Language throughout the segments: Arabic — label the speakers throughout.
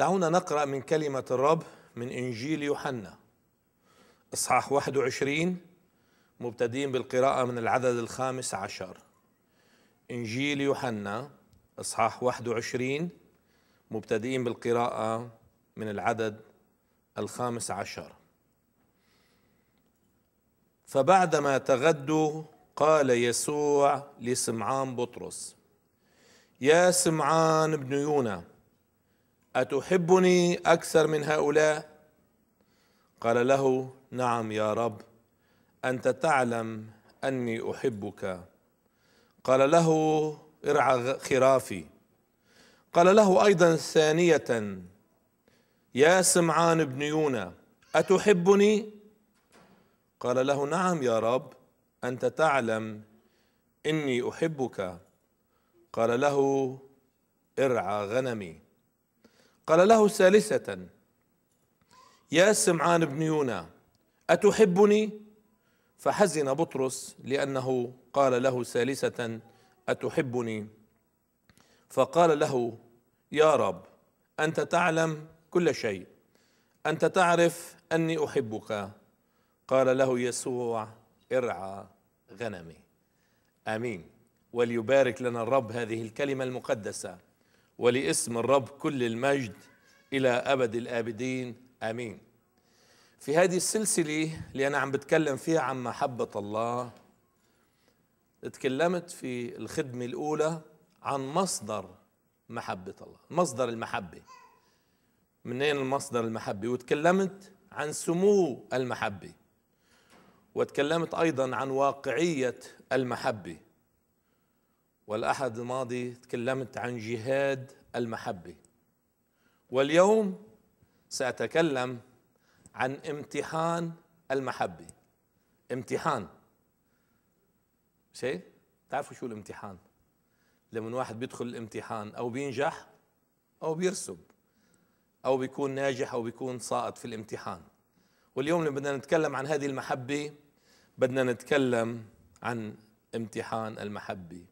Speaker 1: دعونا نقرأ من كلمة الرب من إنجيل يوحنا إصحاح 21 مبتدئين بالقراءة من العدد الخامس عشر إنجيل يوحنا إصحاح 21 مبتدئين بالقراءة من العدد الخامس عشر فبعدما تغدوا قال يسوع لسمعان بطرس يا سمعان بن يونا اتحبني اكثر من هؤلاء قال له نعم يا رب انت تعلم اني احبك قال له ارعى خرافي قال له ايضا ثانيه يا سمعان بن يونا اتحبني قال له نعم يا رب انت تعلم اني احبك قال له ارعى غنمي قال له ثالثة يا سمعان بن يونا أتحبني فحزن بطرس لأنه قال له ثالثة أتحبني فقال له يا رب أنت تعلم كل شيء أنت تعرف أني أحبك قال له يسوع ارعى غنمي آمين وليبارك لنا الرب هذه الكلمة المقدسة ولاسم الرب كل المجد إلى أبد الآبدين آمين في هذه السلسلة اللي أنا عم بتكلم فيها عن محبة الله اتكلمت في الخدمة الأولى عن مصدر محبة الله مصدر المحبة منين المصدر المحبة وتكلمت عن سمو المحبة وتكلمت أيضا عن واقعية المحبة والأحد الماضي تكلمت عن جهاد المحبة واليوم سأتكلم عن امتحان المحبة امتحان شيء تعرفوا شو الامتحان لما واحد بيدخل الامتحان أو بينجح أو بيرسب أو بيكون ناجح أو بيكون ساقط في الامتحان واليوم لما بدنا نتكلم عن هذه المحبة بدنا نتكلم عن امتحان المحبه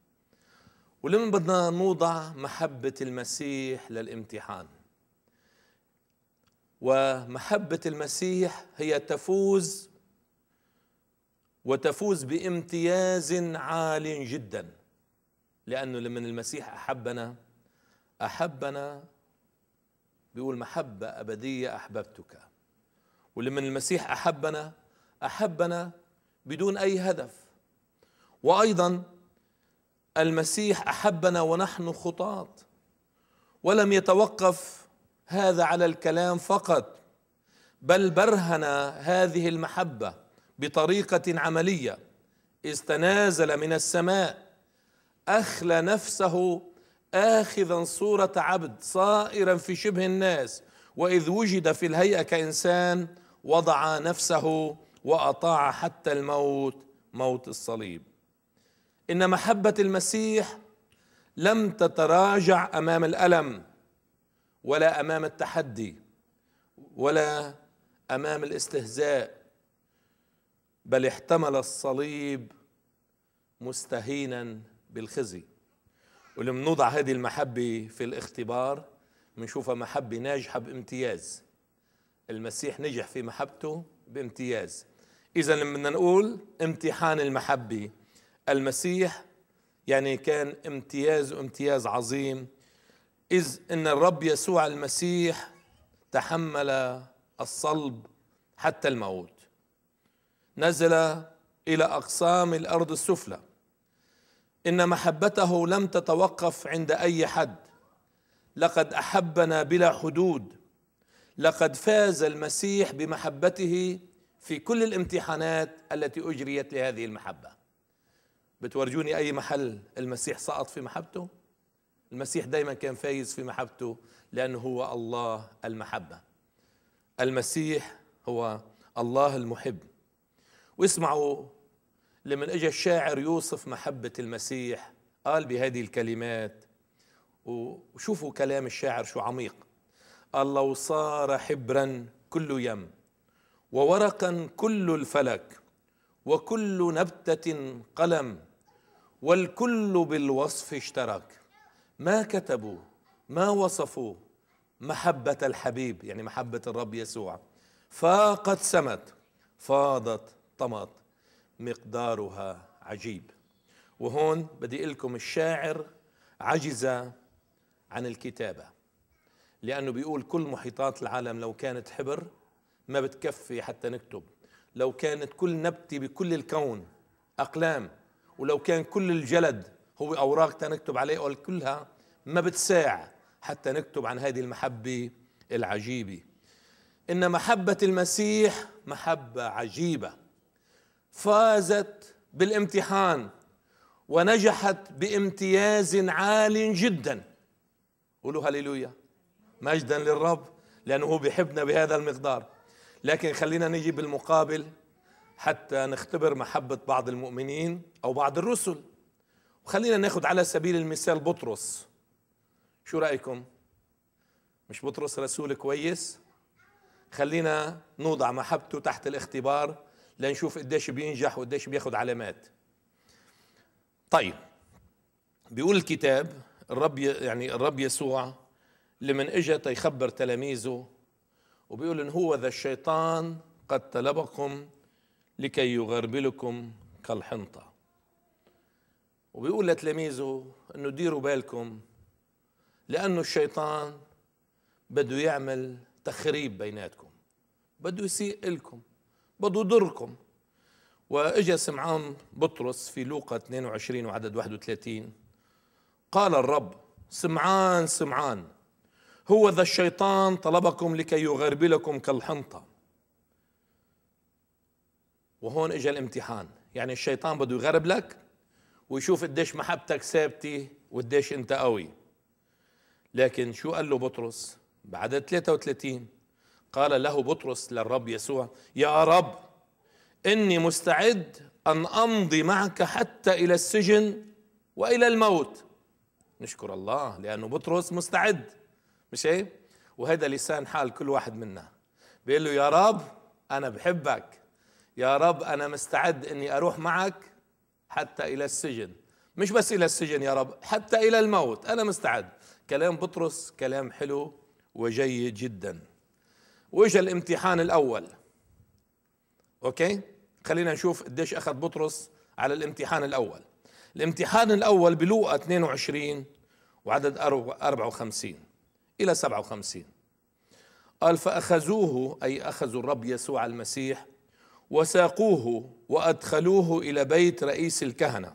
Speaker 1: ولما بدنا نوضع محبة المسيح للامتحان ومحبة المسيح هي تفوز وتفوز بامتياز عال جدا لأنه لمن المسيح أحبنا أحبنا بيقول محبة أبدية أحببتك ولمن المسيح أحبنا أحبنا بدون أي هدف وأيضا المسيح احبنا ونحن خطاة ولم يتوقف هذا على الكلام فقط بل برهن هذه المحبه بطريقه عمليه اذ تنازل من السماء اخلى نفسه اخذا صوره عبد صائرا في شبه الناس واذ وجد في الهيئه كانسان وضع نفسه واطاع حتى الموت موت الصليب ان محبه المسيح لم تتراجع امام الالم ولا امام التحدي ولا امام الاستهزاء بل احتمل الصليب مستهينا بالخزي ولما نوضع هذه المحبه في الاختبار بنشوفها محبه ناجحه بامتياز المسيح نجح في محبته بامتياز اذا لما بدنا نقول امتحان المحبه المسيح يعني كان امتياز امتياز عظيم إذ إن الرب يسوع المسيح تحمل الصلب حتى الموت نزل إلى أقسام الأرض السفلى إن محبته لم تتوقف عند أي حد لقد أحبنا بلا حدود لقد فاز المسيح بمحبته في كل الامتحانات التي أجريت لهذه المحبة بتورجوني أي محل المسيح سقط في محبته المسيح دايما كان فايز في محبته لأنه هو الله المحبة المسيح هو الله المحب واسمعوا لمن اجى الشاعر يوصف محبة المسيح قال بهذه الكلمات وشوفوا كلام الشاعر شو عميق قال لو صار حبرا كل يم وورقا كل الفلك وكل نبتة قلم والكل بالوصف اشترك ما كتبوا ما وصفوا محبة الحبيب يعني محبة الرب يسوع فاقت سمت فاضت طمت مقدارها عجيب وهون بدي لكم الشاعر عجز عن الكتابه لانه بيقول كل محيطات العالم لو كانت حبر ما بتكفي حتى نكتب لو كانت كل نبته بكل الكون اقلام ولو كان كل الجلد هو أوراق تنكتب عليه قال كلها ما بتساع حتى نكتب عن هذه المحبة العجيبة إن محبة المسيح محبة عجيبة فازت بالامتحان ونجحت بامتياز عال جدا قولوا هللويا مجدا للرب لأنه هو بيحبنا بهذا المقدار لكن خلينا نجي بالمقابل حتى نختبر محبة بعض المؤمنين أو بعض الرسل وخلينا ناخد على سبيل المثال بطرس شو رأيكم مش بطرس رسول كويس خلينا نوضع محبته تحت الاختبار لنشوف قديش بينجح وقديش بياخد علامات طيب بيقول الكتاب الرب يعني الرب يسوع لمن اجى تيخبر تلاميذه وبيقول ان هو ذا الشيطان قد طلبكم لكي يغربلكم كالحنطة وبيقول لتلاميذه انه ديروا بالكم لانه الشيطان بده يعمل تخريب بيناتكم بده يسيء لكم بده يضركم واجا سمعان بطرس في لوقا 22 وعدد 31 قال الرب سمعان سمعان هو ذا الشيطان طلبكم لكي يغربلكم كالحنطة وهون اجى الامتحان يعني الشيطان بده يغرب لك ويشوف قديش محبتك ثابتة وقديش انت قوي لكن شو قال له بطرس بعد 33 قال له بطرس للرب يسوع يا رب إني مستعد أن أمضي معك حتى إلى السجن وإلى الموت نشكر الله لأنه بطرس مستعد مش هيك إيه؟ وهذا لسان حال كل واحد منا بيقول له يا رب أنا بحبك يا رب أنا مستعد أني أروح معك حتى إلى السجن مش بس إلى السجن يا رب حتى إلى الموت أنا مستعد كلام بطرس كلام حلو وجيد جدا وإجا الامتحان الأول أوكي خلينا نشوف قديش أخذ بطرس على الامتحان الأول الامتحان الأول بلوقا 22 وعدد 54 إلى 57 قال فأخذوه أي أخذوا الرب يسوع المسيح وساقوه وادخلوه الى بيت رئيس الكهنه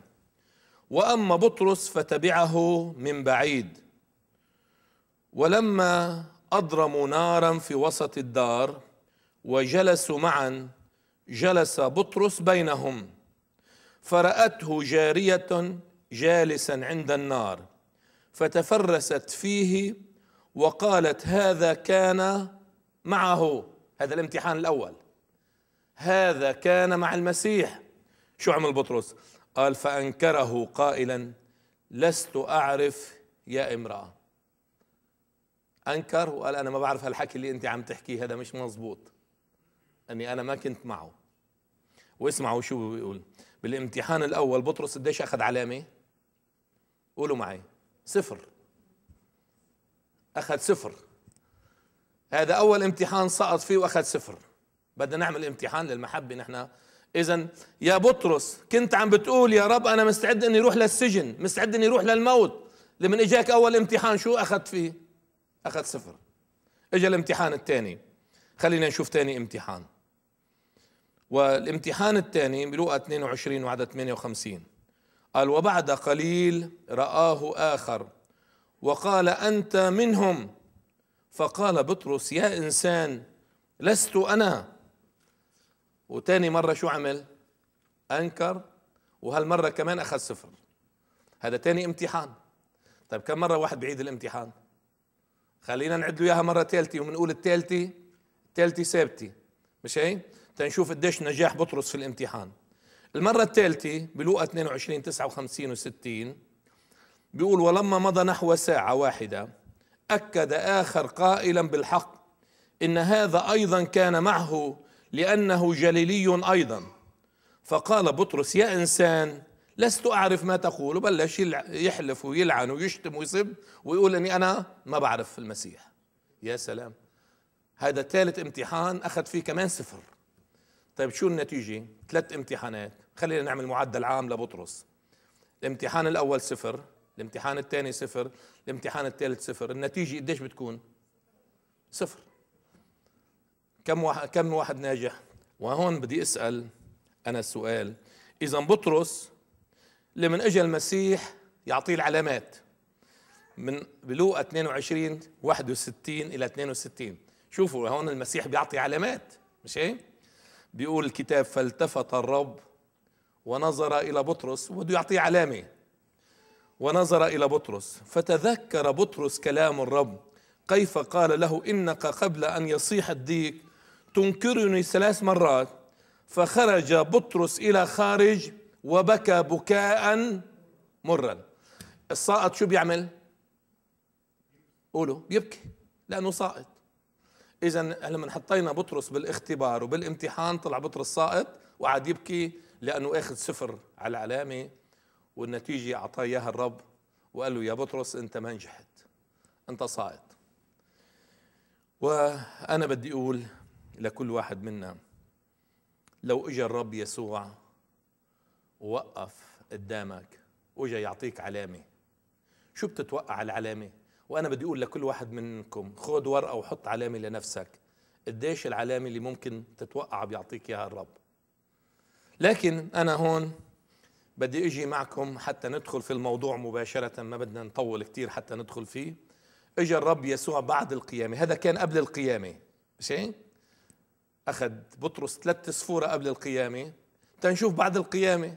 Speaker 1: واما بطرس فتبعه من بعيد ولما اضرموا نارا في وسط الدار وجلسوا معا جلس بطرس بينهم فراته جاريه جالسا عند النار فتفرست فيه وقالت هذا كان معه هذا الامتحان الاول هذا كان مع المسيح شو عمل بطرس قال فأنكره قائلا لست أعرف يا امرأة أنكر وقال أنا ما بعرف هالحكي اللي أنت عم تحكيه هذا مش مزبوط أني أنا ما كنت معه واسمعوا شو بيقول بالامتحان الأول بطرس قديش أخذ علامة قولوا معي صفر أخذ صفر هذا أول امتحان سقط فيه وأخذ صفر بدنا نعمل امتحان للمحبة نحن إذا يا بطرس كنت عم بتقول يا رب أنا مستعد إني أروح للسجن مستعد إني أروح للموت لمن إجاك أول امتحان شو أخذت فيه أخذ صفر إجا الامتحان الثاني خلينا نشوف ثاني امتحان والامتحان الثاني بلوقا 22 وعدد 58 قال وبعد قليل رآه آخر وقال أنت منهم فقال بطرس يا إنسان لست أنا وتاني مرة شو عمل أنكر وهالمرة كمان أخذ صفر هذا تاني امتحان طيب كم مرة واحد بعيد الامتحان خلينا نعد له إياها مرة ثالثة وبنقول الثالثة الثالثة ثابتة مش هي؟ تنشوف قديش نجاح بطرس في الامتحان المرة الثالثة بلوقا 22 59 و60 بيقول ولما مضى نحو ساعة واحدة أكد آخر قائلا بالحق إن هذا أيضا كان معه لأنه جليلي أيضا فقال بطرس يا إنسان لست أعرف ما تقول وبلش يحلف ويلعن ويشتم ويسب ويقول أني أنا ما بعرف المسيح يا سلام هذا ثالث امتحان أخذ فيه كمان صفر طيب شو النتيجة ثلاث امتحانات خلينا نعمل معدل عام لبطرس الامتحان الأول صفر الامتحان الثاني صفر الامتحان الثالث صفر النتيجة قديش بتكون صفر كم واحد كم واحد ناجح وهون بدي اسال انا السؤال اذا بطرس لمن اجى المسيح يعطيه العلامات من بلوقا 22 61 الى 62 شوفوا هون المسيح بيعطي علامات مش هيك بيقول الكتاب فالتفت الرب ونظر الى بطرس وبده يعطيه علامه ونظر الى بطرس فتذكر بطرس كلام الرب كيف قال له انك قبل ان يصيح الديك تنكرني ثلاث مرات فخرج بطرس إلى خارج وبكى بكاء مرا الساقط شو بيعمل قولوا بيبكي لأنه ساقط إذا لما حطينا بطرس بالاختبار وبالامتحان طلع بطرس ساقط وقعد يبكي لأنه أخذ صفر على العلامة والنتيجة أعطاه إياها الرب وقال له يا بطرس أنت ما نجحت أنت ساقط وأنا بدي أقول لكل واحد منا لو اجى الرب يسوع ووقف قدامك واجى يعطيك علامه شو بتتوقع العلامه وانا بدي اقول لكل واحد منكم خذ ورقه وحط علامه لنفسك قديش العلامه اللي ممكن تتوقع بيعطيك اياها الرب لكن انا هون بدي اجي معكم حتى ندخل في الموضوع مباشره ما بدنا نطول كثير حتى ندخل فيه اجى الرب يسوع بعد القيامه هذا كان قبل القيامه مش أخذ بطرس ثلاث سفورة قبل القيامة تنشوف بعد القيامة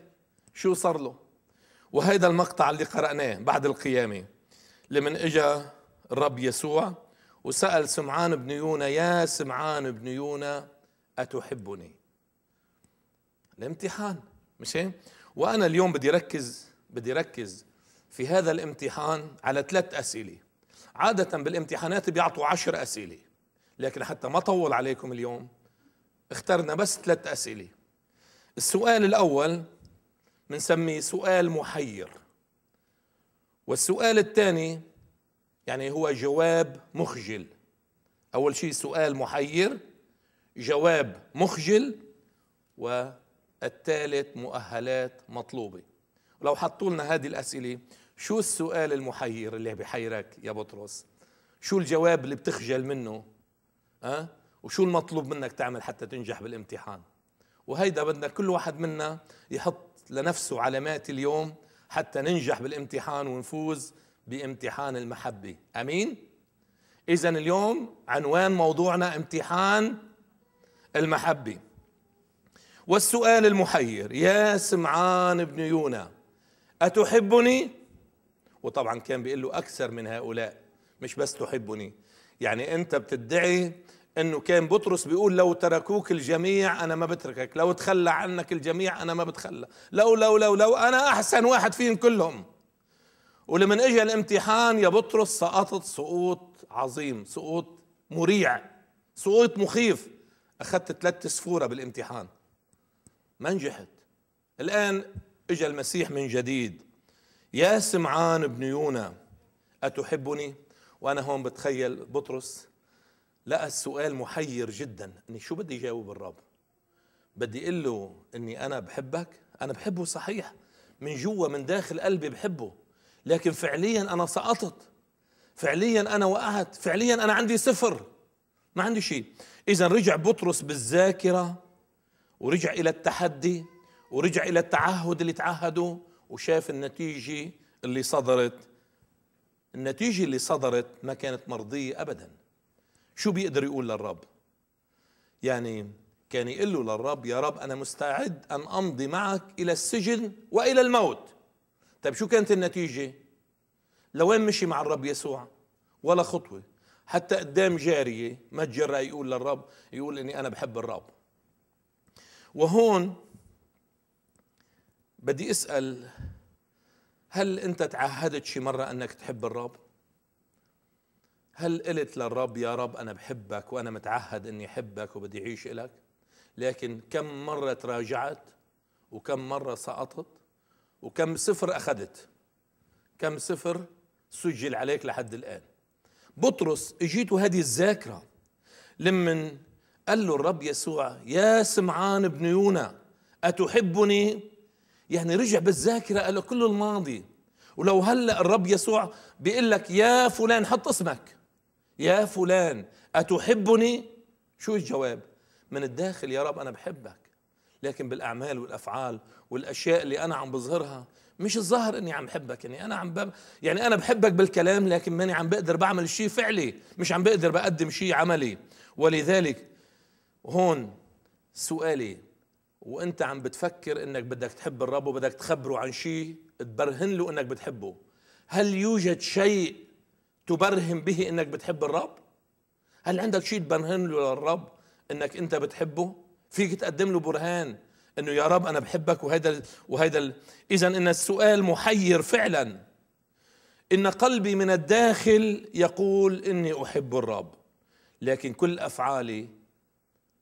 Speaker 1: شو صار له وهيدا المقطع اللي قرأناه بعد القيامة لمن إجا الرب يسوع وسأل سمعان بن يونا يا سمعان بن يونا أتحبني الامتحان مش هي؟ وأنا اليوم بدي ركز بدي ركز في هذا الامتحان على ثلاث أسئلة عادة بالامتحانات بيعطوا عشر أسئلة لكن حتى ما طول عليكم اليوم اخترنا بس ثلاث أسئلة السؤال الأول بنسميه سؤال محير والسؤال الثاني يعني هو جواب مخجل أول شيء سؤال محير جواب مخجل والثالث مؤهلات مطلوبة لو حطوا لنا هذه الأسئلة شو السؤال المحير اللي بحيرك يا بطرس شو الجواب اللي بتخجل منه أه؟ وشو المطلوب منك تعمل حتى تنجح بالامتحان وهيدا بدنا كل واحد منا يحط لنفسه علامات اليوم حتى ننجح بالامتحان ونفوز بامتحان المحبة أمين؟ إذا اليوم عنوان موضوعنا امتحان المحبة والسؤال المحير يا سمعان ابن يونا أتحبني؟ وطبعا كان بيقول له أكثر من هؤلاء مش بس تحبني يعني أنت بتدعي انه كان بطرس بيقول لو تركوك الجميع انا ما بتركك لو تخلى عنك الجميع انا ما بتخلى لو لو لو لو انا احسن واحد فيهم كلهم ولمن اجى الامتحان يا بطرس سقطت سقوط عظيم سقوط مريع سقوط مخيف اخذت ثلاث سفوره بالامتحان ما نجحت الان اجى المسيح من جديد يا سمعان بن يونا اتحبني وانا هون بتخيل بطرس لقى السؤال محير جدا اني شو بدي جاوب الرب بدي اقول له اني انا بحبك انا بحبه صحيح من جوا من داخل قلبي بحبه لكن فعليا انا سقطت فعليا انا وقعت فعليا انا عندي صفر ما عندي شيء اذا رجع بطرس بالذاكره ورجع الى التحدي ورجع الى التعهد اللي تعهده وشاف النتيجه اللي صدرت النتيجه اللي صدرت ما كانت مرضيه ابدا شو بيقدر يقول للرب يعني كان يقول له للرب يا رب أنا مستعد أن أمضي معك إلى السجن وإلى الموت طيب شو كانت النتيجة لوين مشي مع الرب يسوع ولا خطوة حتى قدام جارية ما تجرى يقول للرب يقول إني أنا بحب الرب وهون بدي أسأل هل أنت تعهدت شي مرة أنك تحب الرب هل قلت للرب يا رب أنا بحبك وأنا متعهد أني أحبك وبدي أعيش إلك لكن كم مرة تراجعت وكم مرة سقطت وكم صفر أخذت كم صفر سجل عليك لحد الآن بطرس اجيته هذه الذاكرة لمن قال له الرب يسوع يا سمعان ابن يونا أتحبني يعني رجع بالذاكرة قال له كل الماضي ولو هلأ الرب يسوع بيقول لك يا فلان حط اسمك يا فلان أتحبني شو الجواب من الداخل يا رب أنا بحبك لكن بالأعمال والأفعال والأشياء اللي أنا عم بظهرها مش الظاهر اني عم بحبك اني يعني انا عم بب... يعني انا بحبك بالكلام لكن ماني عم بقدر بعمل شيء فعلي مش عم بقدر بقدم شيء عملي ولذلك هون سؤالي وانت عم بتفكر انك بدك تحب الرب وبدك تخبره عن شيء تبرهن له انك بتحبه هل يوجد شيء تبرهن به انك بتحب الرب هل عندك شيء تبرهن له للرب انك انت بتحبه فيك تقدم له برهان انه يا رب انا بحبك وهذا وهذا اذا ان السؤال محير فعلا ان قلبي من الداخل يقول اني احب الرب لكن كل افعالي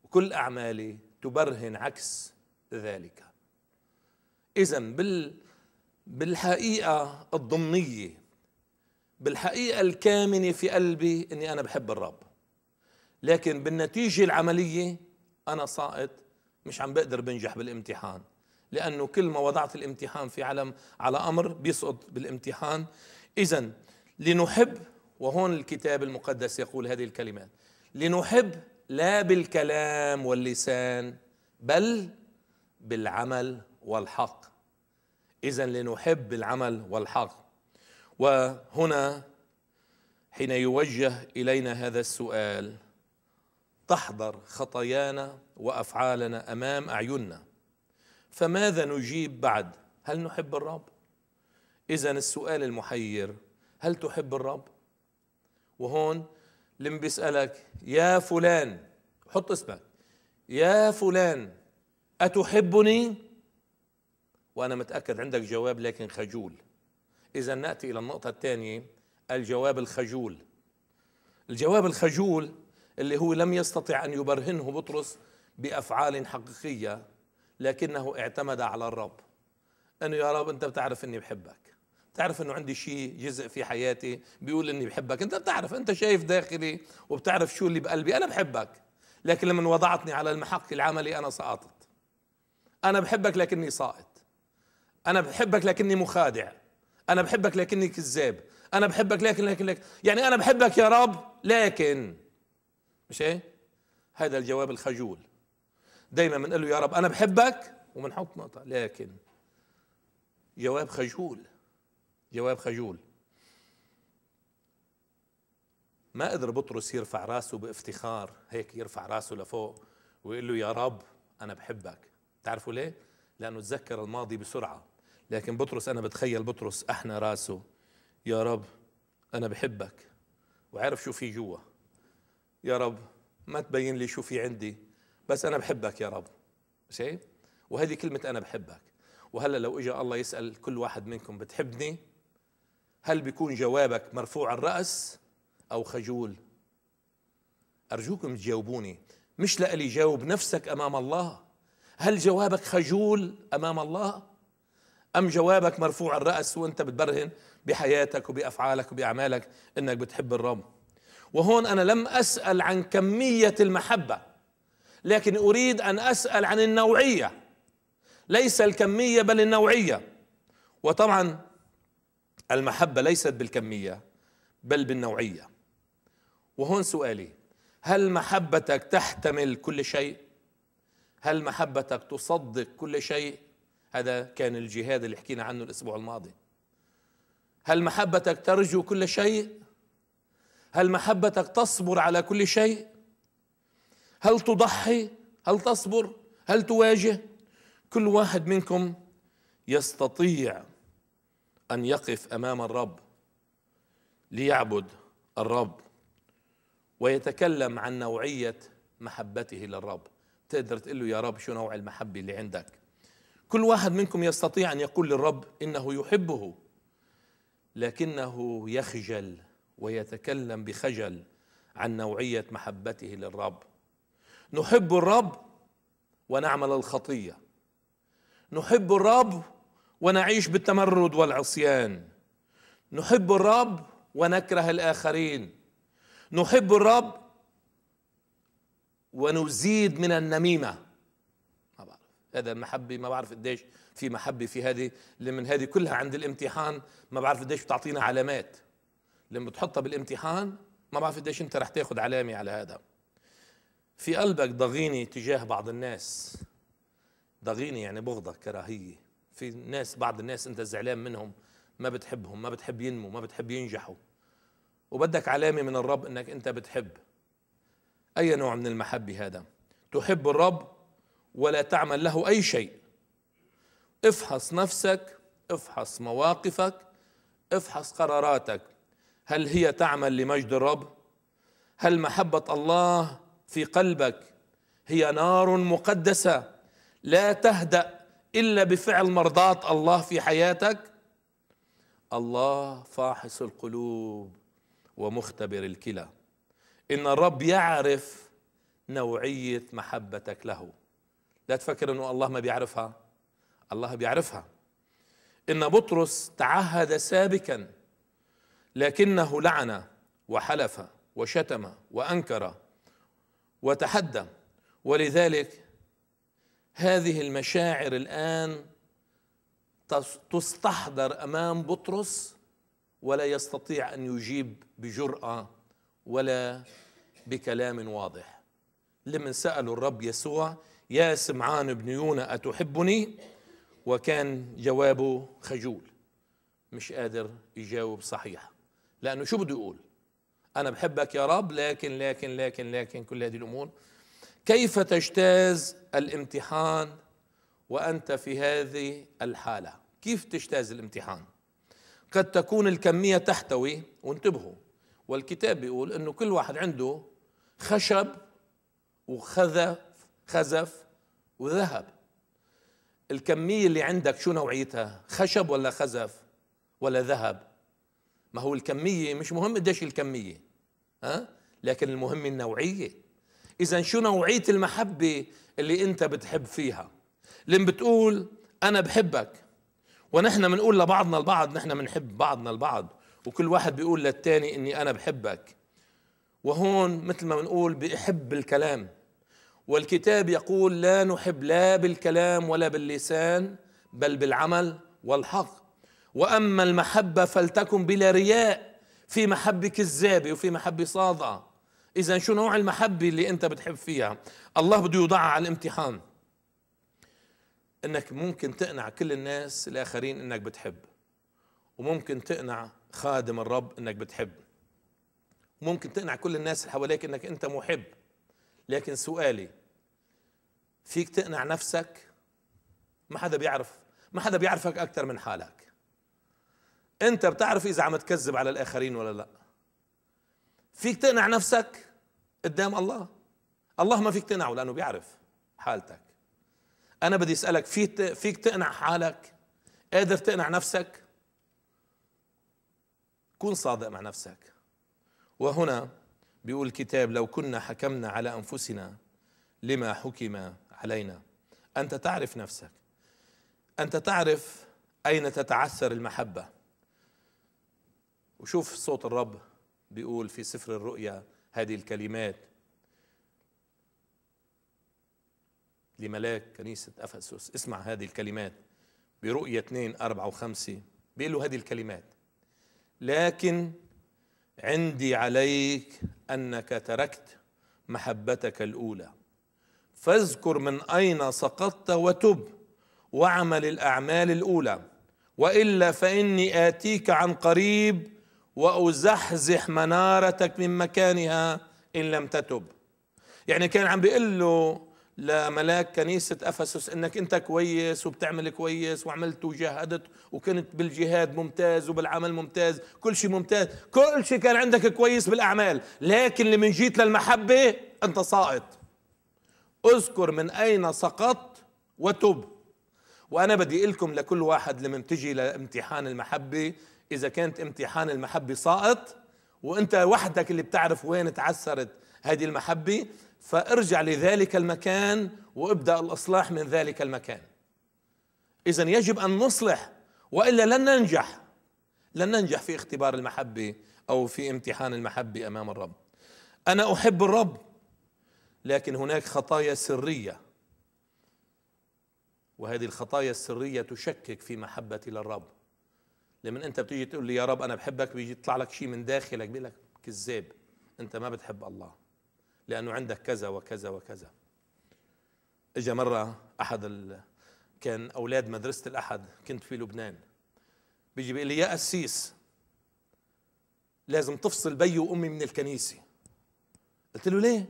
Speaker 1: وكل اعمالي تبرهن عكس ذلك اذا بال بالحقيقه الضمنيه بالحقيقة الكامنة في قلبي أني أنا بحب الرب لكن بالنتيجة العملية أنا ساقط مش عم بقدر بنجح بالامتحان لأنه كل ما وضعت الامتحان في علم على أمر بيسقط بالامتحان إذا لنحب وهون الكتاب المقدس يقول هذه الكلمات لنحب لا بالكلام واللسان بل بالعمل والحق إذا لنحب العمل والحق وهنا حين يوجه الينا هذا السؤال تحضر خطايانا وافعالنا امام اعيننا فماذا نجيب بعد هل نحب الرب اذا السؤال المحير هل تحب الرب وهون لم بيسالك يا فلان حط اسمك يا فلان اتحبني وانا متاكد عندك جواب لكن خجول إذا نأتي إلى النقطة الثانية الجواب الخجول الجواب الخجول اللي هو لم يستطع أن يبرهنه بطرس بأفعال حقيقية لكنه اعتمد على الرب أنه يا رب أنت بتعرف أني بحبك بتعرف أنه عندي شيء جزء في حياتي بيقول أني بحبك أنت بتعرف أنت شايف داخلي وبتعرف شو اللي بقلبي أنا بحبك لكن لما وضعتني على المحق العملي أنا سقطت أنا بحبك لكني ساقط أنا بحبك لكني مخادع انا بحبك لكني كذاب انا بحبك لكن لكن لكن يعني انا بحبك يا رب لكن مش ايه هذا الجواب الخجول دايما بنقول له يا رب انا بحبك وبنحط نقطه لكن جواب خجول جواب خجول ما قدر بطرس يرفع راسه بافتخار هيك يرفع راسه لفوق ويقول له يا رب انا بحبك تعرفوا ليه لانه تذكر الماضي بسرعه لكن بطرس أنا بتخيل بطرس أحنى راسه يا رب أنا بحبك وعارف شو في جوا يا رب ما تبين لي شو في عندي بس أنا بحبك يا رب شايف وهذه كلمة أنا بحبك وهلا لو إجا الله يسأل كل واحد منكم بتحبني هل بيكون جوابك مرفوع الرأس أو خجول أرجوكم تجاوبوني مش لألي جاوب نفسك أمام الله هل جوابك خجول أمام الله أم جوابك مرفوع الرأس وأنت بتبرهن بحياتك وبأفعالك وبأعمالك أنك بتحب الرب وهون أنا لم أسأل عن كمية المحبة لكن أريد أن أسأل عن النوعية ليس الكمية بل النوعية وطبعا المحبة ليست بالكمية بل بالنوعية وهون سؤالي هل محبتك تحتمل كل شيء؟ هل محبتك تصدق كل شيء؟ هذا كان الجهاد اللي حكينا عنه الأسبوع الماضي هل محبتك ترجو كل شيء هل محبتك تصبر على كل شيء هل تضحي هل تصبر هل تواجه كل واحد منكم يستطيع ان يقف امام الرب ليعبد الرب ويتكلم عن نوعيه محبته للرب تقدر تقول له يا رب شو نوع المحبه اللي عندك كل واحد منكم يستطيع ان يقول للرب انه يحبه لكنه يخجل ويتكلم بخجل عن نوعيه محبته للرب نحب الرب ونعمل الخطيه نحب الرب ونعيش بالتمرد والعصيان نحب الرب ونكره الاخرين نحب الرب ونزيد من النميمه هذا محبة ما بعرف قديش في محبه في هذه اللي من هذه كلها عند الامتحان ما بعرف قديش بتعطينا علامات لما بتحطها بالامتحان ما بعرف قديش انت رح تاخذ علامه على هذا في قلبك ضغينه تجاه بعض الناس ضغينه يعني بغضه كراهيه في ناس بعض الناس انت زعلان منهم ما بتحبهم ما بتحب ينمو ما بتحب ينجحوا وبدك علامه من الرب انك انت بتحب اي نوع من المحبه هذا تحب الرب ولا تعمل له اي شيء افحص نفسك افحص مواقفك افحص قراراتك هل هي تعمل لمجد الرب هل محبه الله في قلبك هي نار مقدسه لا تهدا الا بفعل مرضاه الله في حياتك الله فاحص القلوب ومختبر الكلى ان الرب يعرف نوعيه محبتك له لا تفكر انه الله ما بيعرفها الله بيعرفها ان بطرس تعهد سابكا لكنه لعن وحلف وشتم وانكر وتحدى ولذلك هذه المشاعر الان تستحضر امام بطرس ولا يستطيع ان يجيب بجراه ولا بكلام واضح لمن سالوا الرب يسوع يا سمعان بن يونا أتحبني وكان جوابه خجول مش قادر يجاوب صحيح لأنه شو بده يقول أنا بحبك يا رب لكن لكن لكن لكن كل هذه الأمور كيف تجتاز الامتحان وأنت في هذه الحالة كيف تجتاز الامتحان قد تكون الكمية تحتوي وانتبهوا والكتاب بيقول أنه كل واحد عنده خشب وخذا خزف وذهب الكمية اللي عندك شو نوعيتها خشب ولا خزف ولا ذهب ما هو الكمية مش مهم قديش الكمية ها لكن المهم النوعية إذا شو نوعية المحبة اللي أنت بتحب فيها لما بتقول أنا بحبك ونحن بنقول لبعضنا البعض نحن بنحب بعضنا البعض وكل واحد بيقول للتاني إني أنا بحبك وهون مثل ما بنقول بيحب الكلام والكتاب يقول لا نحب لا بالكلام ولا باللسان بل بالعمل والحق واما المحبه فلتكن بلا رياء في محبه كذابه وفي محبه صادقه اذا شو نوع المحبه اللي انت بتحب فيها الله بده يوضعها على الامتحان انك ممكن تقنع كل الناس الاخرين انك بتحب وممكن تقنع خادم الرب انك بتحب وممكن تقنع كل الناس اللي حواليك انك انت محب لكن سؤالي فيك تقنع نفسك ما حدا بيعرف ما حدا بيعرفك اكثر من حالك انت بتعرف اذا عم تكذب على الاخرين ولا لا فيك تقنع نفسك قدام الله الله ما فيك تقنعه لانه بيعرف حالتك انا بدي اسالك فيك تقنع حالك قادر تقنع نفسك كن صادق مع نفسك وهنا بيقول الكتاب لو كنا حكمنا على أنفسنا لما حكم علينا أنت تعرف نفسك أنت تعرف أين تتعثر المحبة وشوف صوت الرب بيقول في سفر الرؤيا هذه الكلمات لملاك كنيسة أفسس اسمع هذه الكلمات برؤية 2 4 و5 بيقول له هذه الكلمات لكن عندي عليك انك تركت محبتك الاولى فاذكر من اين سقطت وتب واعمل الاعمال الاولى والا فاني اتيك عن قريب وازحزح منارتك من مكانها ان لم تتب يعني كان عم بيقول له لملاك كنيسة أفسس أنك أنت كويس وبتعمل كويس وعملت وجاهدت وكنت بالجهاد ممتاز وبالعمل ممتاز كل شيء ممتاز كل شيء كان عندك كويس بالأعمال لكن لمن جيت للمحبة أنت ساقط اذكر من أين سقطت وتب وأنا بدي أقول لكم لكل واحد لما بتجي لامتحان المحبة إذا كانت امتحان المحبة ساقط وأنت وحدك اللي بتعرف وين تعثرت هذه المحبة فارجع لذلك المكان وابدا الاصلاح من ذلك المكان اذا يجب ان نصلح والا لن ننجح لن ننجح في اختبار المحبه او في امتحان المحبه امام الرب انا احب الرب لكن هناك خطايا سريه وهذه الخطايا السريه تشكك في محبتي للرب لما انت بتيجي تقول لي يا رب انا بحبك بيجي يطلع لك شيء من داخلك بيقول لك كذاب انت ما بتحب الله لانه عندك كذا وكذا وكذا اجى مره احد ال... كان اولاد مدرسه الاحد كنت في لبنان بيجي بيقول لي يا قسيس لازم تفصل بي وامي من الكنيسه قلت له ليه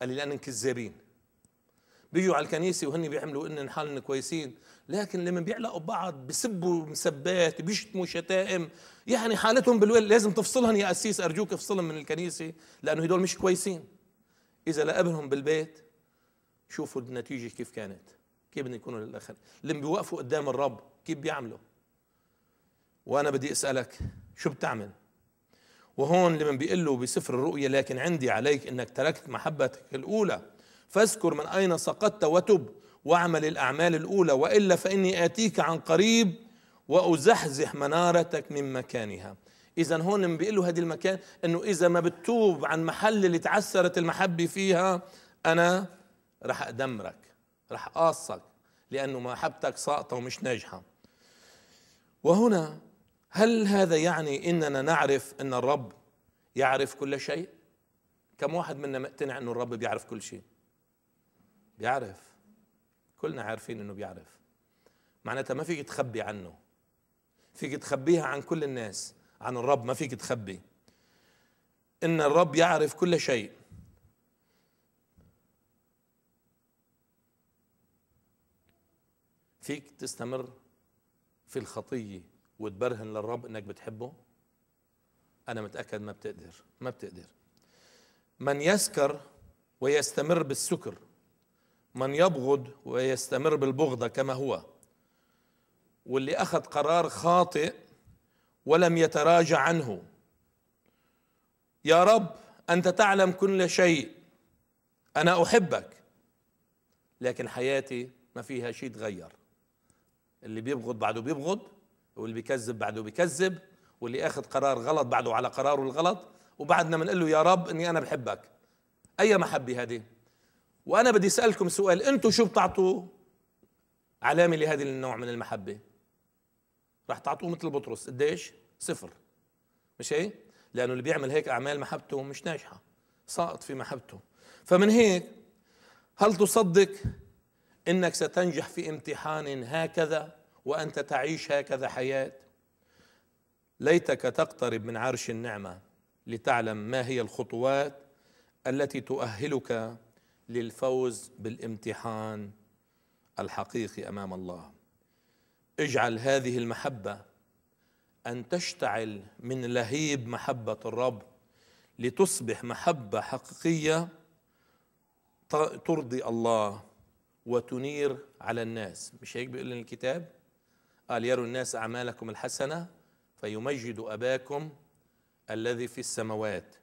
Speaker 1: قال لي لانهم كذابين بيجوا على الكنيسه وهن بيعملوا ان حالهم كويسين لكن لما بيعلقوا ببعض بسبوا مسبات بيشتموا شتائم يعني حالتهم بالويل لازم تفصلهم يا قسيس ارجوك افصلهم من الكنيسه لانه هدول مش كويسين إذا لقابلهم بالبيت شوفوا النتيجة كيف كانت كيف يكونوا للآخر اللي بيوقفوا قدام الرب كيف بيعملوا وأنا بدي أسألك شو بتعمل وهون لمن بيقول له بسفر الرؤيا لكن عندي عليك انك تركت محبتك الاولى فاذكر من اين سقطت وتب واعمل الاعمال الاولى والا فاني اتيك عن قريب وازحزح منارتك من مكانها اذا هون بيقول له هذا المكان انه اذا ما بتتوب عن محل اللي تعثرت المحبه فيها انا رح ادمرك رح اقاصك لانه محبتك ساقطه ومش ناجحه وهنا هل هذا يعني اننا نعرف ان الرب يعرف كل شيء كم واحد منا مقتنع انه الرب بيعرف كل شيء بيعرف كلنا عارفين انه بيعرف معناتها ما فيك تخبي عنه فيك تخبيها عن كل الناس عن الرب ما فيك تخبي ان الرب يعرف كل شيء فيك تستمر في الخطيه وتبرهن للرب انك بتحبه انا متاكد ما بتقدر ما بتقدر من يسكر ويستمر بالسكر من يبغض ويستمر بالبغضه كما هو واللي اخذ قرار خاطئ ولم يتراجع عنه يا رب انت تعلم كل شيء انا احبك لكن حياتي ما فيها شيء تغير اللي بيبغض بعده بيبغض واللي بيكذب بعده بيكذب واللي اخذ قرار غلط بعده على قراره الغلط وبعدنا بنقول له يا رب اني انا بحبك اي محبه هذه وانا بدي اسالكم سؤال انتم شو بتعطوا علامه لهذا النوع من المحبه رح تعطوه مثل بطرس قديش؟ صفر مش هيك؟ لانه اللي بيعمل هيك اعمال محبته مش ناجحه ساقط في محبته فمن هيك هل تصدق انك ستنجح في امتحان هكذا وانت تعيش هكذا حياه ليتك تقترب من عرش النعمه لتعلم ما هي الخطوات التي تؤهلك للفوز بالامتحان الحقيقي امام الله اجعل هذه المحبة أن تشتعل من لهيب محبة الرب لتصبح محبة حقيقية ترضي الله وتنير على الناس مش هيك بيقول لنا الكتاب قال يروا الناس أعمالكم الحسنة فيمجد أباكم الذي في السماوات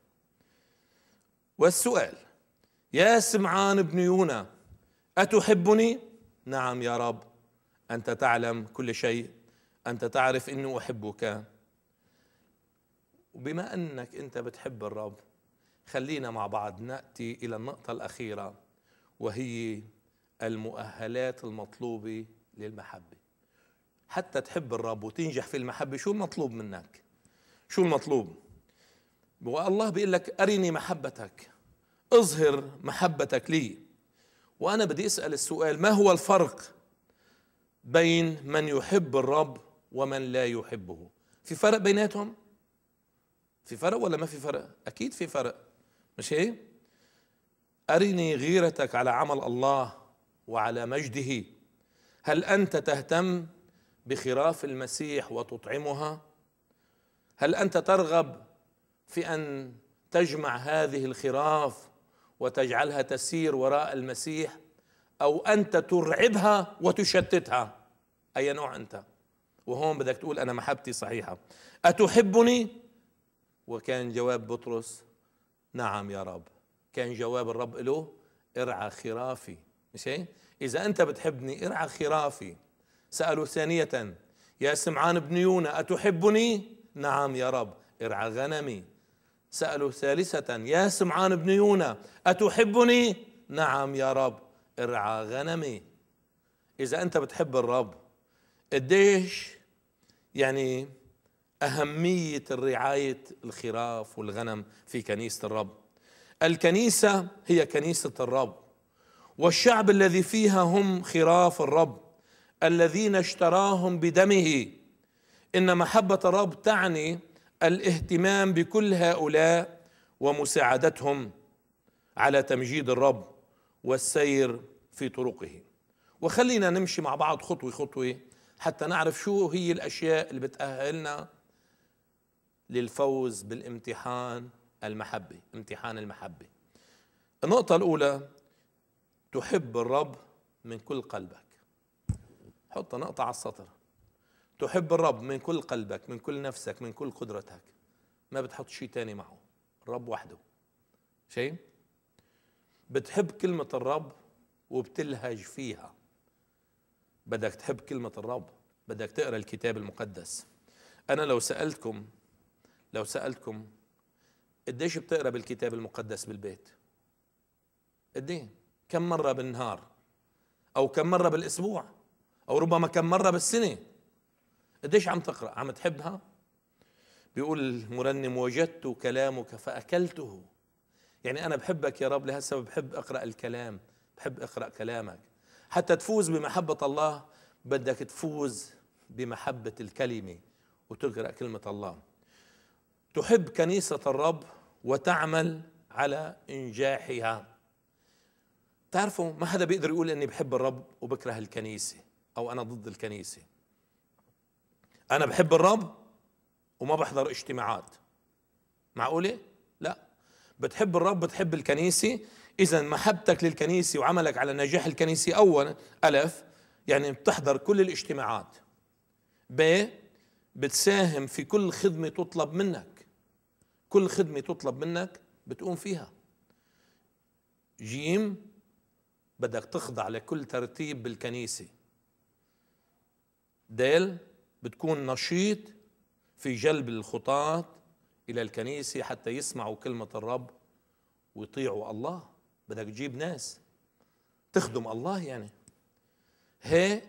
Speaker 1: والسؤال يا سمعان بن يونا أتحبني؟ نعم يا رب انت تعلم كل شيء انت تعرف اني احبك وبما انك انت بتحب الرب خلينا مع بعض ناتي الى النقطه الاخيره وهي المؤهلات المطلوبه للمحبه حتى تحب الرب وتنجح في المحبه شو المطلوب منك شو المطلوب والله بيقول لك ارني محبتك اظهر محبتك لي وانا بدي اسال السؤال ما هو الفرق بين من يحب الرب ومن لا يحبه في فرق بيناتهم في فرق ولا ما في فرق اكيد في فرق مش ايه ارني غيرتك على عمل الله وعلى مجده هل انت تهتم بخراف المسيح وتطعمها هل انت ترغب في ان تجمع هذه الخراف وتجعلها تسير وراء المسيح أو أنت ترعبها وتشتتها أي نوع أنت وهون بدك تقول أنا محبتي صحيحة أتحبني وكان جواب بطرس نعم يا رب كان جواب الرب له ارعى خرافي مش هي؟ إذا أنت بتحبني ارعى خرافي سالوا ثانية يا سمعان بن يونا أتحبني نعم يا رب ارعى غنمي سالوا ثالثة يا سمعان بن يونا أتحبني نعم يا رب ارعى غنمي اذا انت بتحب الرب قديش يعني اهميه الرعاية الخراف والغنم في كنيسه الرب الكنيسه هي كنيسه الرب والشعب الذي فيها هم خراف الرب الذين اشتراهم بدمه ان محبه الرب تعني الاهتمام بكل هؤلاء ومساعدتهم على تمجيد الرب والسير في طرقه وخلينا نمشي مع بعض خطوة خطوة حتى نعرف شو هي الأشياء اللي بتأهلنا للفوز بالامتحان المحبة امتحان المحبة النقطة الأولى تحب الرب من كل قلبك حط نقطة على السطر تحب الرب من كل قلبك من كل نفسك من كل قدرتك ما بتحط شيء تاني معه الرب وحده شيء بتحب كلمة الرب وبتلهج فيها بدك تحب كلمة الرب بدك تقرأ الكتاب المقدس أنا لو سألتكم لو سألتكم قديش بتقرأ بالكتاب المقدس بالبيت قديه كم مرة بالنهار أو كم مرة بالأسبوع أو ربما كم مرة بالسنة قديش عم تقرأ عم تحبها بيقول المرنم وجدت كلامك فأكلته يعني أنا بحبك يا رب لهالسبب بحب أقرأ الكلام بحب أقرأ كلامك حتى تفوز بمحبة الله بدك تفوز بمحبة الكلمة وتقرأ كلمة الله تحب كنيسة الرب وتعمل على إنجاحها تعرفوا ما حدا بيقدر يقول أني بحب الرب وبكره الكنيسة أو أنا ضد الكنيسة أنا بحب الرب وما بحضر اجتماعات معقولة؟ بتحب الرب بتحب الكنيسة إذا محبتك للكنيسة وعملك على نجاح الكنيسة أولا ألف يعني بتحضر كل الاجتماعات ب بتساهم في كل خدمة تطلب منك كل خدمة تطلب منك بتقوم فيها جيم بدك تخضع لكل ترتيب بالكنيسة دال بتكون نشيط في جلب الخطاة إلى الكنيسة حتى يسمعوا كلمة الرب ويطيعوا الله بدك تجيب ناس تخدم الله يعني هي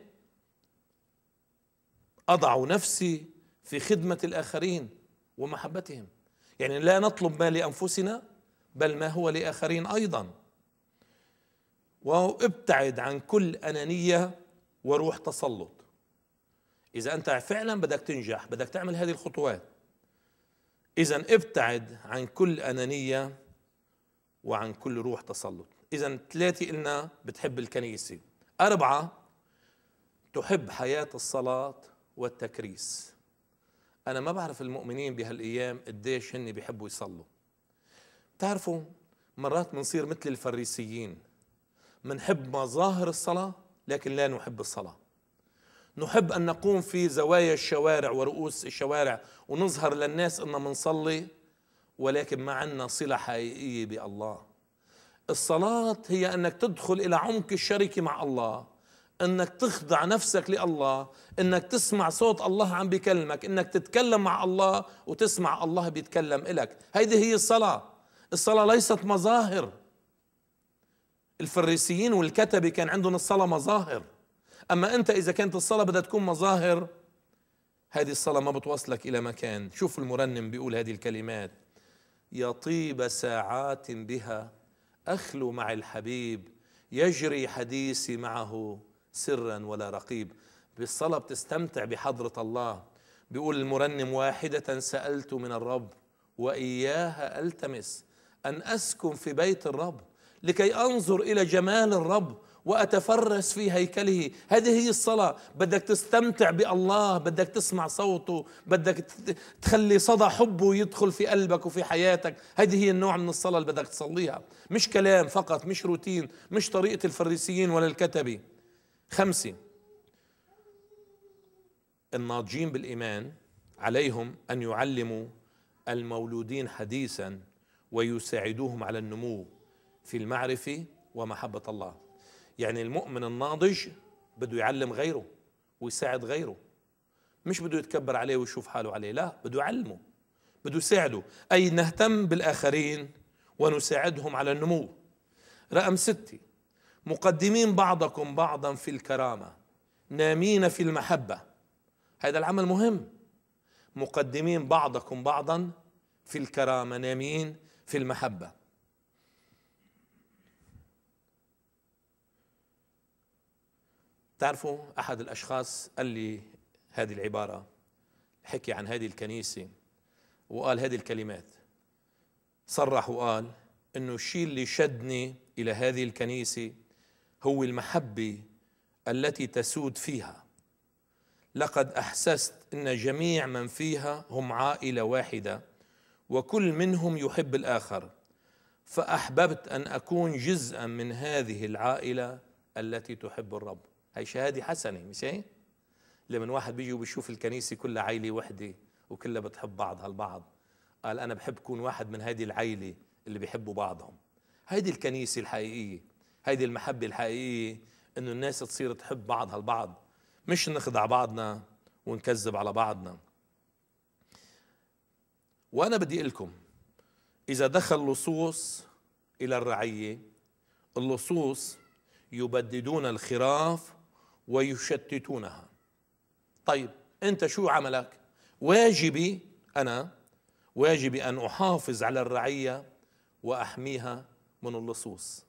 Speaker 1: أضع نفسي في خدمة الآخرين ومحبتهم يعني لا نطلب ما لأنفسنا بل ما هو لآخرين أيضا وابتعد عن كل أنانية وروح تسلط إذا أنت فعلا بدك تنجح بدك تعمل هذه الخطوات إذا ابتعد عن كل أنانية وعن كل روح تسلط إذا ثلاثة قلنا بتحب الكنيسة أربعة تحب حياة الصلاة والتكريس أنا ما بعرف المؤمنين بهالأيام قديش هن بيحبوا يصلوا بتعرفوا مرات بنصير مثل الفريسيين منحب مظاهر الصلاة لكن لا نحب الصلاة نحب أن نقوم في زوايا الشوارع ورؤوس الشوارع ونظهر للناس أننا منصلي ولكن ما عندنا صلة حقيقية بالله الصلاة هي أنك تدخل إلى عمق الشركة مع الله أنك تخضع نفسك لله أنك تسمع صوت الله عم بيكلمك أنك تتكلم مع الله وتسمع الله بيتكلم إلك هذه هي الصلاة الصلاة ليست مظاهر الفريسيين والكتبة كان عندهم الصلاة مظاهر أما أنت إذا كانت الصلاة بدها تكون مظاهر هذه الصلاة ما بتوصلك إلى مكان شوف المرنم بيقول هذه الكلمات يطيب ساعات بها أخلو مع الحبيب يجري حديثي معه سرا ولا رقيب بالصلاة بتستمتع بحضرة الله بيقول المرنم واحدة سألت من الرب وإياها ألتمس أن أسكن في بيت الرب لكي أنظر إلى جمال الرب وأتفرس في هيكله هذه هي الصلاة بدك تستمتع بالله بدك تسمع صوته بدك تخلي صدى حبه يدخل في قلبك وفي حياتك هذه هي النوع من الصلاة اللي بدك تصليها مش كلام فقط مش روتين مش طريقة الفريسيين ولا الكتبي خمسة الناضجين بالإيمان عليهم أن يعلموا المولودين حديثا ويساعدوهم على النمو في المعرفة ومحبة الله يعني المؤمن الناضج بده يعلم غيره ويساعد غيره مش بده يتكبر عليه ويشوف حاله عليه لا بده يعلمه بده يساعده أي نهتم بالآخرين ونساعدهم على النمو رقم ستة مقدمين بعضكم بعضا في الكرامة نامين في المحبة هذا العمل مهم مقدمين بعضكم بعضا في الكرامة نامين في المحبة تعرفوا أحد الأشخاص قال لي هذه العبارة حكي عن هذه الكنيسة وقال هذه الكلمات صرح وقال انه الشيء اللي شدني الى هذه الكنيسه هو المحبه التي تسود فيها لقد احسست ان جميع من فيها هم عائله واحده وكل منهم يحب الاخر فاحببت ان اكون جزءا من هذه العائله التي تحب الرب هاي شهادة حسنة مش هيك؟ لما واحد بيجي وبيشوف الكنيسة كلها عيلة وحدة وكلها بتحب بعضها البعض قال أنا بحب كون واحد من هذه العيلة اللي بيحبوا بعضهم هيدي الكنيسة الحقيقية هيدي المحبة الحقيقية إنه الناس تصير تحب بعضها البعض مش نخدع بعضنا ونكذب على بعضنا وأنا بدي أقول لكم إذا دخل لصوص إلى الرعية اللصوص يبددون الخراف ويشتتونها طيب انت شو عملك واجبي انا واجبي ان احافظ على الرعيه واحميها من اللصوص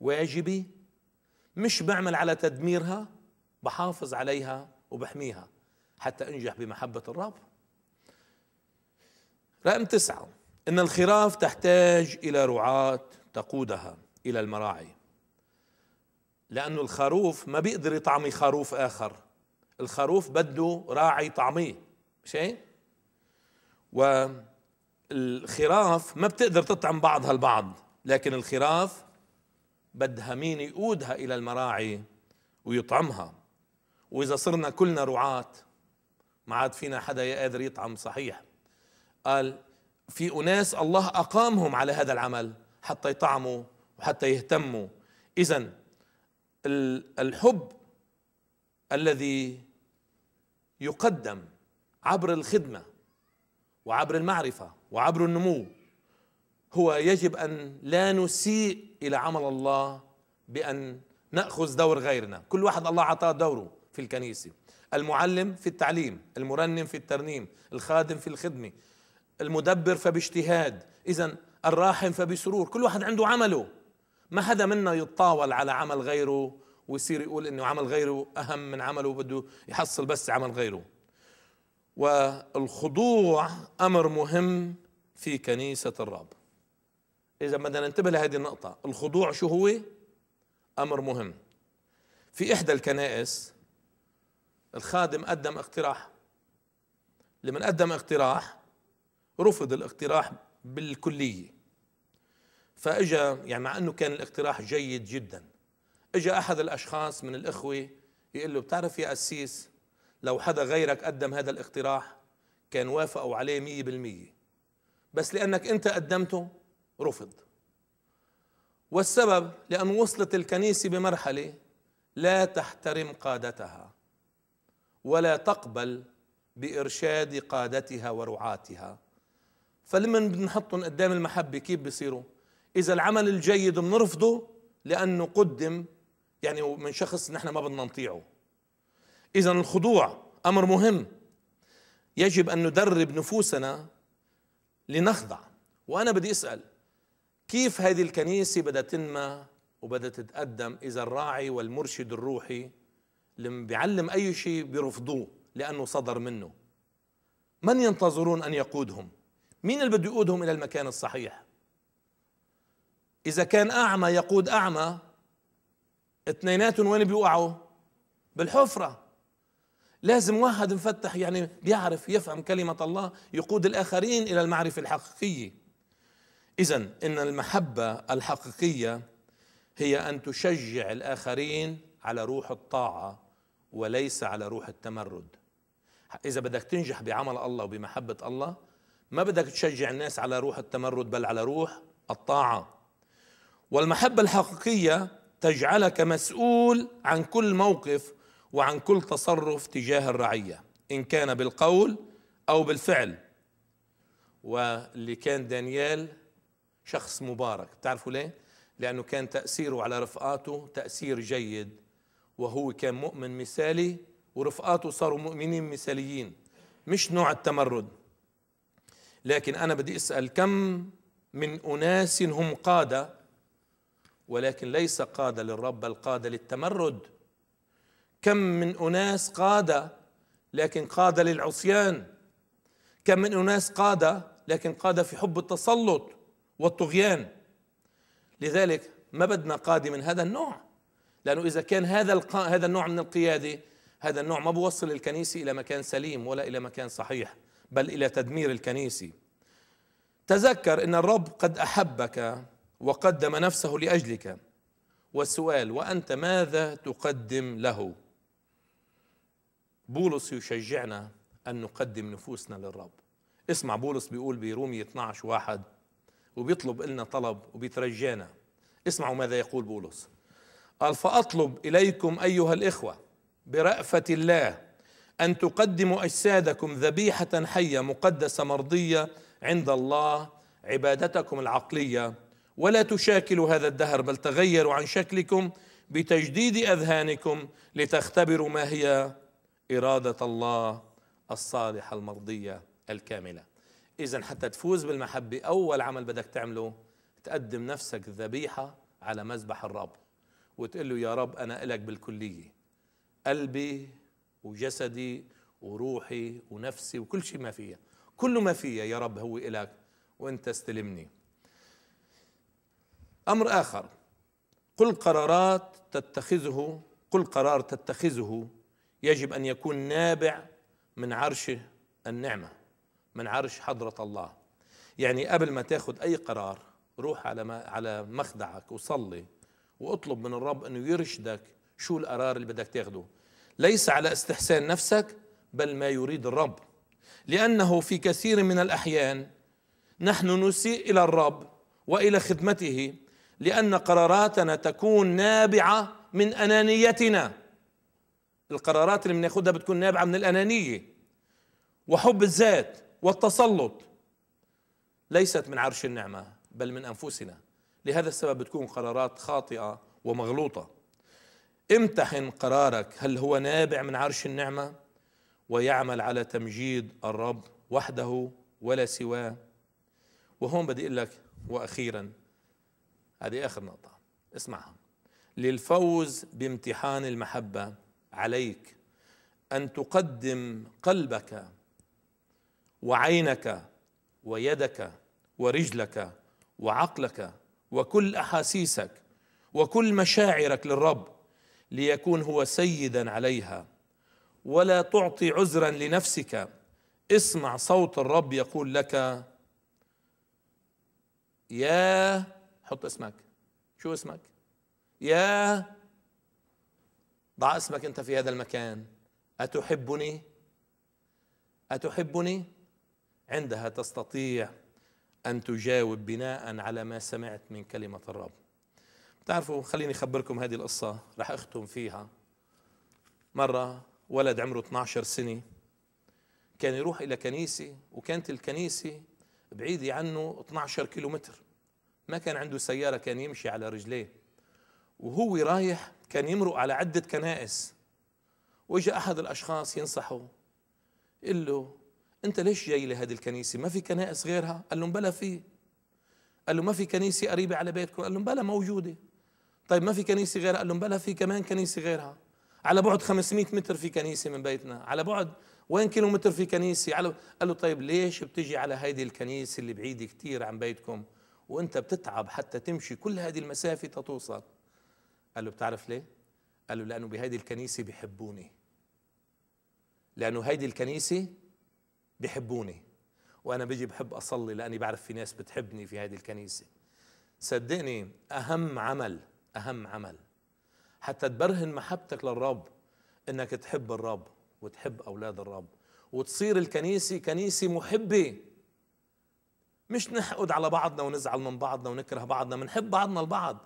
Speaker 1: واجبي مش بعمل على تدميرها بحافظ عليها وبحميها حتى انجح بمحبه الرب رقم تسعه ان الخراف تحتاج الى رعاه تقودها الى المراعي لأنه الخروف ما بيقدر يطعمي خروف آخر الخروف بده راعي طعميه مش هيك؟ والخراف ما بتقدر تطعم بعضها البعض لكن الخراف بدها مين يقودها إلى المراعي ويطعمها وإذا صرنا كلنا رعاة ما عاد فينا حدا قادر يطعم صحيح قال في أناس الله أقامهم على هذا العمل حتى يطعموا وحتى يهتموا إذا الحب الذي يقدم عبر الخدمه وعبر المعرفه وعبر النمو هو يجب ان لا نسيء الى عمل الله بان ناخذ دور غيرنا كل واحد الله اعطاه دوره في الكنيسه المعلم في التعليم المرنم في الترنيم الخادم في الخدمه المدبر فباجتهاد اذا الراحم فبسرور كل واحد عنده عمله ما حدا منا يتطاول على عمل غيره ويصير يقول انه عمل غيره اهم من عمله وبده يحصل بس عمل غيره والخضوع امر مهم في كنيسه الرب اذا بدنا ننتبه لهذه النقطه الخضوع شو هو امر مهم في احدى الكنائس الخادم قدم اقتراح لمن قدم اقتراح رفض الاقتراح بالكليه فاجا يعني مع انه كان الاقتراح جيد جدا اجا احد الاشخاص من الاخوه يقول له بتعرف يا قسيس لو حدا غيرك قدم هذا الاقتراح كان وافقوا عليه مية بالمية بس لأنك أنت قدمته رفض والسبب لأن وصلت الكنيسة بمرحلة لا تحترم قادتها ولا تقبل بإرشاد قادتها ورعاتها فلما بنحطهم قدام المحبة كيف بيصيروا اذا العمل الجيد بنرفضه لانه قدم يعني من شخص نحن ما بدنا نطيعه اذا الخضوع امر مهم يجب ان ندرب نفوسنا لنخضع وانا بدي اسال كيف هذه الكنيسه بدها تنمى وبدها تتقدم اذا الراعي والمرشد الروحي لم بيعلم اي شيء بيرفضوه لانه صدر منه من ينتظرون ان يقودهم مين اللي بده يقودهم الى المكان الصحيح إذا كان أعمى يقود أعمى اثنيناتهم وين بيوقعوا؟ بالحفرة لازم واحد مفتح يعني بيعرف يفهم كلمة الله يقود الآخرين إلى المعرفة الحقيقية إذا إن المحبة الحقيقية هي أن تشجع الآخرين على روح الطاعة وليس على روح التمرد إذا بدك تنجح بعمل الله وبمحبة الله ما بدك تشجع الناس على روح التمرد بل على روح الطاعه والمحبة الحقيقية تجعلك مسؤول عن كل موقف وعن كل تصرف تجاه الرعية إن كان بالقول أو بالفعل واللي كان دانيال شخص مبارك تعرفوا ليه؟ لأنه كان تأثيره على رفقاته تأثير جيد وهو كان مؤمن مثالي ورفقاته صاروا مؤمنين مثاليين مش نوع التمرد لكن أنا بدي أسأل كم من أناس هم قادة ولكن ليس قادة للرب بل قادة للتمرد كم من أناس قادة لكن قادة للعصيان كم من أناس قادة لكن قادة في حب التسلط والطغيان لذلك ما بدنا قادة من هذا النوع لأنه إذا كان هذا الق... هذا النوع من القيادة هذا النوع ما بوصل الكنيسة إلى مكان سليم ولا إلى مكان صحيح بل إلى تدمير الكنيسة تذكر أن الرب قد أحبك وقدم نفسه لاجلك والسؤال وانت ماذا تقدم له بولس يشجعنا ان نقدم نفوسنا للرب اسمع بولس بيقول برومي 12 واحد وبيطلب لنا طلب وبيترجانا اسمعوا ماذا يقول بولس قال فاطلب اليكم ايها الاخوه برافه الله ان تقدموا اجسادكم ذبيحه حيه مقدسه مرضيه عند الله عبادتكم العقليه ولا تشاكلوا هذا الدهر بل تغيروا عن شكلكم بتجديد اذهانكم لتختبروا ما هي اراده الله الصالحه المرضيه الكامله. اذا حتى تفوز بالمحبه اول عمل بدك تعمله تقدم نفسك ذبيحه على مذبح الرب وتقول له يا رب انا الك بالكليه قلبي وجسدي وروحي ونفسي وكل شيء ما فيها كل ما فيها يا رب هو الك وانت استلمني امر اخر كل قرارات تتخذه كل قرار تتخذه يجب ان يكون نابع من عرش النعمه من عرش حضره الله يعني قبل ما تاخد اي قرار روح على ما على مخدعك وصلي واطلب من الرب انه يرشدك شو القرار اللي بدك تاخده ليس على استحسان نفسك بل ما يريد الرب لانه في كثير من الاحيان نحن نسيء الى الرب والى خدمته لان قراراتنا تكون نابعه من انانيتنا القرارات اللي بناخدها بتكون نابعه من الانانيه وحب الذات والتسلط ليست من عرش النعمه بل من انفسنا لهذا السبب بتكون قرارات خاطئه ومغلوطه امتحن قرارك هل هو نابع من عرش النعمه ويعمل على تمجيد الرب وحده ولا سواه وهون بدي اقول لك واخيرا هذه آخر نقطة اسمعها للفوز بامتحان المحبة عليك أن تقدم قلبك وعينك ويدك ورجلك وعقلك وكل أحاسيسك وكل مشاعرك للرب ليكون هو سيدا عليها ولا تعطي عذرا لنفسك اسمع صوت الرب يقول لك يا حط اسمك شو اسمك يا ضع اسمك انت في هذا المكان اتحبني اتحبني عندها تستطيع ان تجاوب بناء على ما سمعت من كلمه الرب بتعرفوا خليني اخبركم هذه القصه رح اختم فيها مره ولد عمره 12 سنه كان يروح الى كنيسه وكانت الكنيسه بعيده عنه 12 كيلومتر ما كان عنده سيارة كان يمشي على رجليه وهو رايح كان يمرق على عدة كنائس وإجا أحد الأشخاص ينصحه قال له أنت ليش جاي لهذه الكنيسة ما في كنائس غيرها قال له بلا في قال له ما في كنيسة قريبة على بيتكم قال له بلا موجودة طيب ما في كنيسة غيرها قال له بلا في كمان كنيسة غيرها على بعد 500 متر في كنيسة من بيتنا على بعد وين كيلو متر في كنيسة على قال له طيب ليش بتجي على هيدي الكنيسة اللي بعيدة كثير عن بيتكم وانت بتتعب حتى تمشي كل هذه المسافه تتوصل قال له بتعرف ليه قال له لانه بهيدي الكنيسه بيحبوني لانه هيدي الكنيسه بيحبوني وانا بيجي بحب اصلي لاني بعرف في ناس بتحبني في هذه الكنيسه صدقني اهم عمل اهم عمل حتى تبرهن محبتك للرب انك تحب الرب وتحب اولاد الرب وتصير الكنيسه كنيسه محبه مش نحقد على بعضنا ونزعل من بعضنا ونكره بعضنا بنحب بعضنا البعض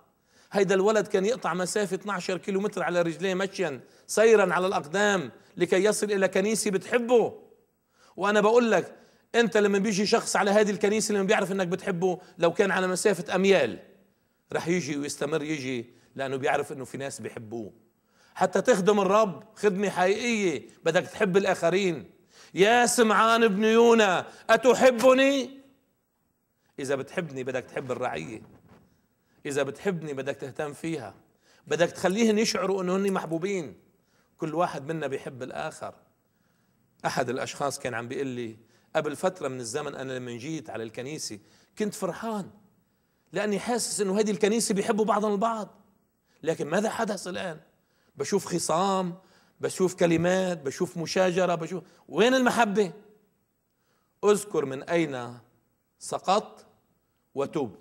Speaker 1: هيدا الولد كان يقطع مسافة 12 كيلو متر على رجليه مشيا سيرا على الأقدام لكي يصل إلى كنيسة بتحبه وأنا بقول لك أنت لما بيجي شخص على هذه الكنيسة لما بيعرف أنك بتحبه لو كان على مسافة أميال رح يجي ويستمر يجي لأنه بيعرف أنه في ناس بيحبوه حتى تخدم الرب خدمة حقيقية بدك تحب الآخرين يا سمعان بن يونا أتحبني؟ إذا بتحبني بدك تحب الرعية إذا بتحبني بدك تهتم فيها بدك تخليهم يشعروا أنه هن محبوبين كل واحد منا بيحب الآخر أحد الأشخاص كان عم بيقول لي قبل فترة من الزمن أنا لما جيت على الكنيسة كنت فرحان لأني حاسس أنه هذه الكنيسة بيحبوا بعضهم البعض لكن ماذا حدث الآن بشوف خصام بشوف كلمات بشوف مشاجرة بشوف وين المحبة اذكر من أين سقطت وتوب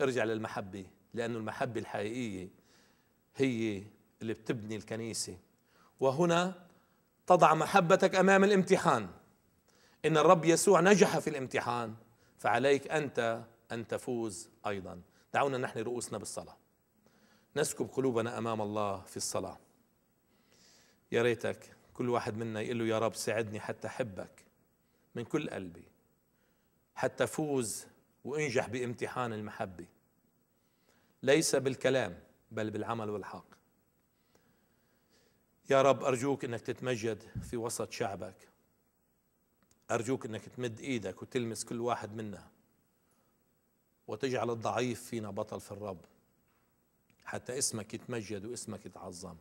Speaker 1: ارجع للمحبة لأن المحبة الحقيقية هي اللي بتبني الكنيسة وهنا تضع محبتك أمام الامتحان إن الرب يسوع نجح في الامتحان فعليك أنت أن تفوز أيضا دعونا نحن رؤوسنا بالصلاة نسكب قلوبنا أمام الله في الصلاة يا ريتك كل واحد منا يقول له يا رب ساعدني حتى أحبك من كل قلبي حتى فوز وانجح بامتحان المحبه ليس بالكلام بل بالعمل والحق يا رب ارجوك انك تتمجد في وسط شعبك ارجوك انك تمد ايدك وتلمس كل واحد منا وتجعل الضعيف فينا بطل في الرب حتى اسمك يتمجد واسمك يتعظم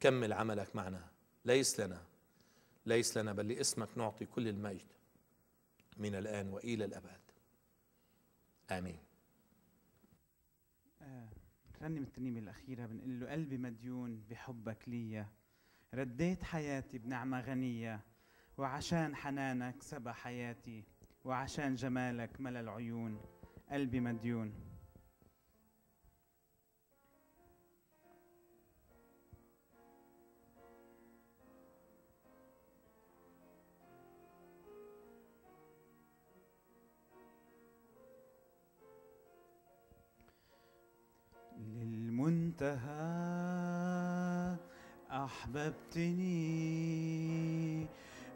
Speaker 1: كمل عملك معنا ليس لنا ليس لنا بل لاسمك نعطي كل المجد من الان والى الابد امين
Speaker 2: رنم آه، الترنيمة الأخيرة بنقول له قلبي مديون بحبك ليا رديت حياتي بنعمة غنية وعشان حنانك سبى حياتي وعشان جمالك ملا العيون قلبي مديون انتهى أحببتني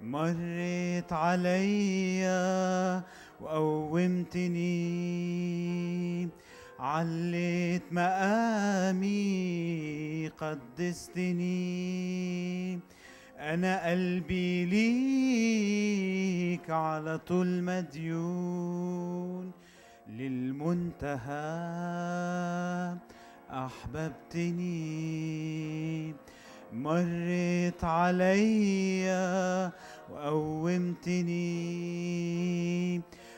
Speaker 2: مريت عليا وقومتني عليت مقامي قدستني أنا قلبي ليك على طول مديون للمنتهى أحببتني مرت عليا وقومتني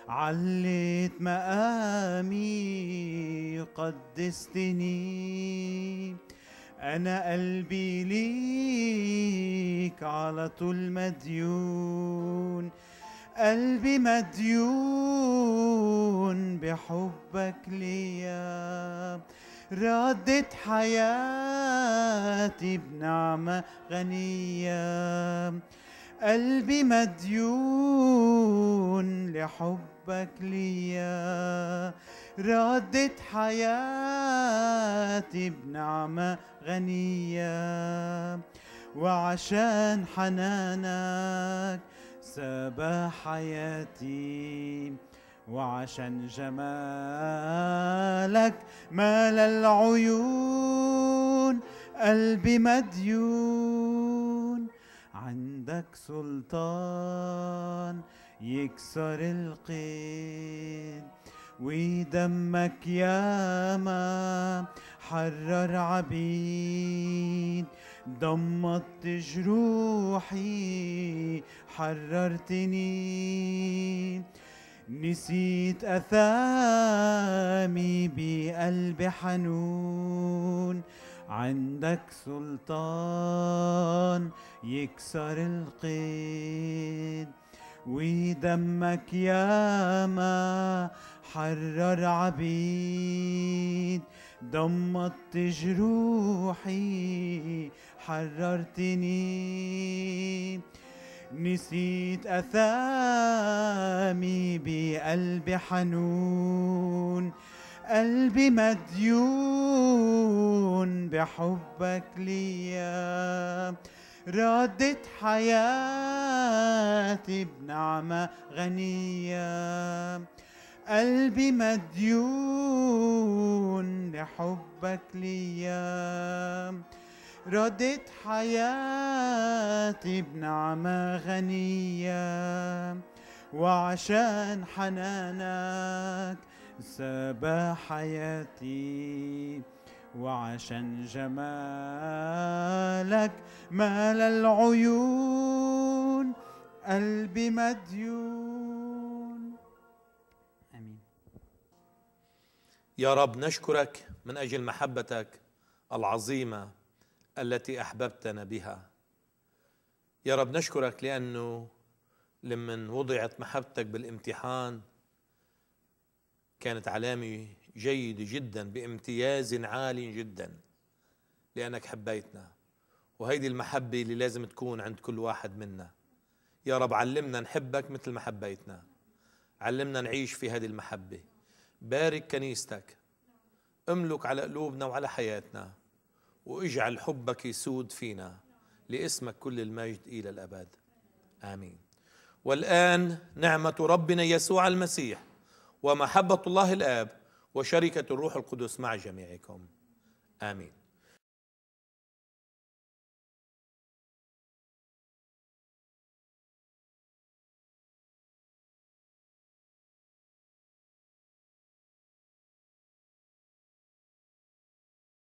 Speaker 2: عليت مقامي قدستني أنا قلبي ليك على طول مديون قلبي مديون بحبك ليا ردت حياتي بنعمة غنية قلبي مديون لحبك ليا ردت حياتي بنعمة غنية وعشان حنانك سبى حياتي وعشان جمالك مال العيون قلبي مديون عندك سلطان يكسر القيد ودمك ياما حرر عبيد ضمت جروحي حررتني نسيت أثامي بقلب حنون عندك سلطان يكسر القيد ودمك ياما حرر عبيد ضمت جروحي حررتني نسيت أثامي بقلب حنون قلبي مديون بحبك ليا ردت حياتي بنعمة غنية قلبي مديون لحبك ليا ردت حياتي بنعمة غنية وعشان حنانك سبى حياتي وعشان جمالك مال العيون قلبي مديون
Speaker 1: امين يا رب نشكرك من اجل محبتك العظيمه التي احببتنا بها يا رب نشكرك لانه لمن وضعت محبتك بالامتحان كانت علامه جيده جدا بامتياز عالي جدا لانك حبيتنا وهيدي المحبه اللي لازم تكون عند كل واحد منا يا رب علمنا نحبك مثل ما حبيتنا علمنا نعيش في هذه المحبه بارك كنيستك املك على قلوبنا وعلى حياتنا واجعل حبك يسود فينا لاسمك كل المجد إلى الأبد آمين والآن نعمة ربنا يسوع المسيح ومحبة الله الآب وشركة الروح القدس مع جميعكم آمين